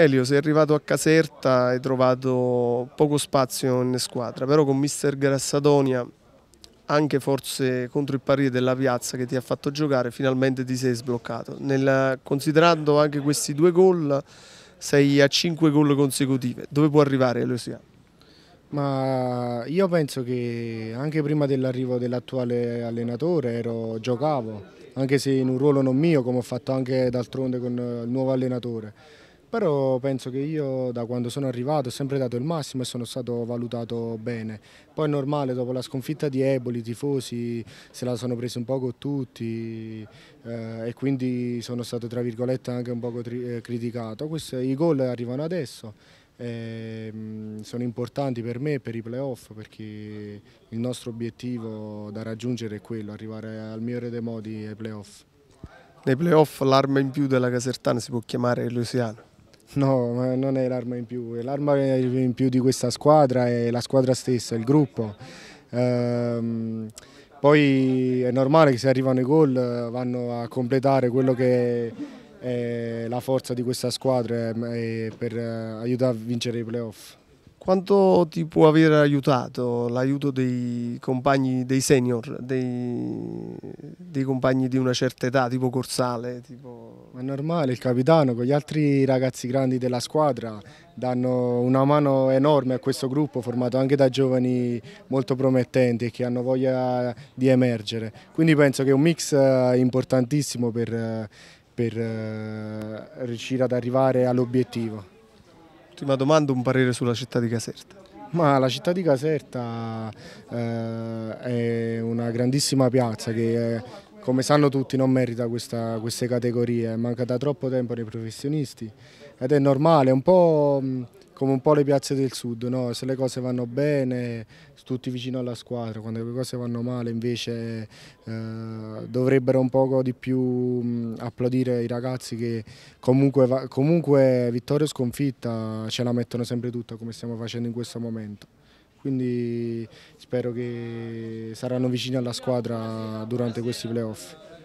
Elio, sei arrivato a Caserta, hai trovato poco spazio in squadra, però con mister Grassadonia, anche forse contro il pari della piazza che ti ha fatto giocare, finalmente ti sei sbloccato. Nel, considerando anche questi due gol, sei a cinque gol consecutive. Dove può arrivare Elio Ma io penso che anche prima dell'arrivo dell'attuale allenatore ero, giocavo, anche se in un ruolo non mio, come ho fatto anche d'altronde con il nuovo allenatore però penso che io da quando sono arrivato ho sempre dato il massimo e sono stato valutato bene. Poi è normale, dopo la sconfitta di Eboli, i tifosi se la sono presa un po' con tutti eh, e quindi sono stato tra virgolette anche un po' eh, criticato. Questi, I gol arrivano adesso. Eh, sono importanti per me e per i playoff perché il nostro obiettivo da raggiungere è quello, arrivare al migliore dei modi ai playoff. Nei playoff l'arma in più della Casertana si può chiamare Luciano. No, non è l'arma in più, è l'arma in più di questa squadra è la squadra stessa, il gruppo. Ehm, poi è normale che se arrivano i gol eh, vanno a completare quello che è la forza di questa squadra eh, per eh, aiutare a vincere i playoff. Quanto ti può aver aiutato l'aiuto dei compagni, dei senior, dei, dei, compagni di una certa età, tipo Corsale? Tipo... È normale, il capitano con gli altri ragazzi grandi della squadra danno una mano enorme a questo gruppo formato anche da giovani molto promettenti e che hanno voglia di emergere. Quindi penso che è un mix eh, importantissimo per, per eh, riuscire ad arrivare all'obiettivo. Ultima domanda, un parere sulla città di Caserta. Ma la città di Caserta eh, è una grandissima piazza che eh, come sanno tutti non merita questa, queste categorie, manca da troppo tempo nei professionisti ed è normale, un po' come un po' le piazze del sud, no? se le cose vanno bene tutti vicino alla squadra, quando le cose vanno male invece eh, dovrebbero un poco di più mh, mm, applaudire i ragazzi che comunque, comunque vittoria o sconfitta ce la mettono sempre tutta come stiamo facendo in questo momento. Quindi spero che saranno vicini alla squadra durante questi playoff.